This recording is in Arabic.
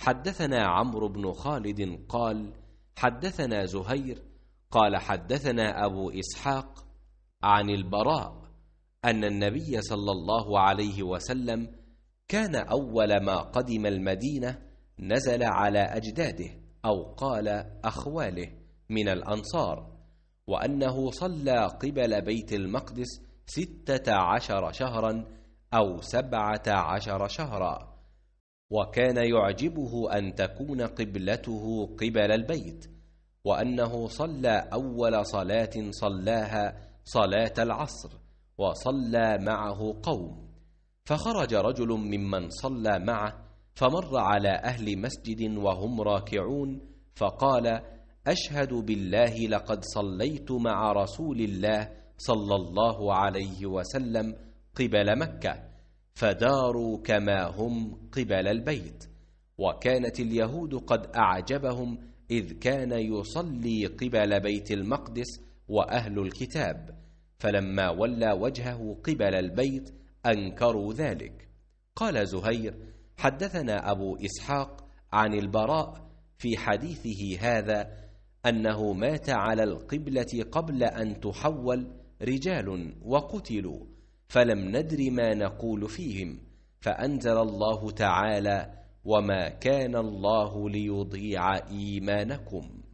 حدثنا عمرو بن خالد قال حدثنا زهير قال حدثنا ابو اسحاق عن البراء ان النبي صلى الله عليه وسلم كان اول ما قدم المدينه نزل على اجداده او قال اخواله من الانصار وانه صلى قبل بيت المقدس سته عشر شهرا او سبعه عشر شهرا وكان يعجبه أن تكون قبلته قبل البيت وأنه صلى أول صلاة صلاها صلاة العصر وصلى معه قوم فخرج رجل ممن صلى معه فمر على أهل مسجد وهم راكعون فقال أشهد بالله لقد صليت مع رسول الله صلى الله عليه وسلم قبل مكة فداروا كما هم قبل البيت وكانت اليهود قد أعجبهم إذ كان يصلي قبل بيت المقدس وأهل الكتاب فلما ولى وجهه قبل البيت أنكروا ذلك قال زهير حدثنا أبو إسحاق عن البراء في حديثه هذا أنه مات على القبلة قبل أن تحول رجال وقتلوا فلم ندر ما نقول فيهم فأنزل الله تعالى وما كان الله ليضيع إيمانكم